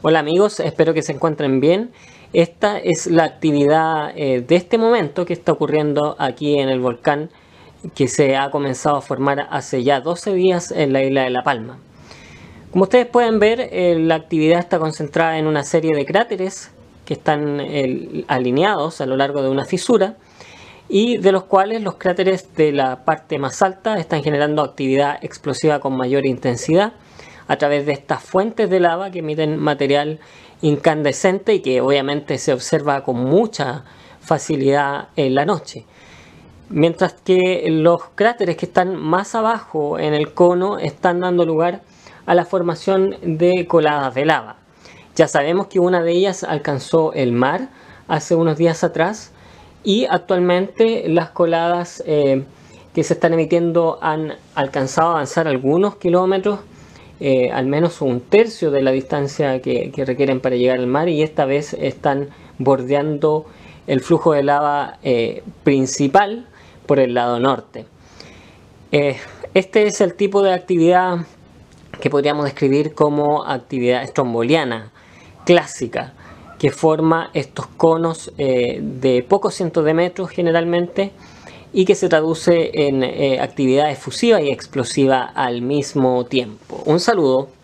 Hola amigos, espero que se encuentren bien. Esta es la actividad eh, de este momento que está ocurriendo aquí en el volcán que se ha comenzado a formar hace ya 12 días en la isla de La Palma. Como ustedes pueden ver, eh, la actividad está concentrada en una serie de cráteres que están alineados a lo largo de una fisura y de los cuales los cráteres de la parte más alta están generando actividad explosiva con mayor intensidad a través de estas fuentes de lava que emiten material incandescente y que obviamente se observa con mucha facilidad en la noche. Mientras que los cráteres que están más abajo en el cono están dando lugar a la formación de coladas de lava. Ya sabemos que una de ellas alcanzó el mar hace unos días atrás y actualmente las coladas eh, que se están emitiendo han alcanzado a avanzar algunos kilómetros eh, al menos un tercio de la distancia que, requieren para llegar al mar y esta vez están bordeando el flujo de lava eh, principal por el lado norte. Eh, este es el tipo de actividad que podríamos describir como actividad estromboliana, clásica, que forma estos conos de pocos cientos de metros generalmente y que se traduce en eh, actividad efusiva y explosiva al mismo tiempo. Un saludo.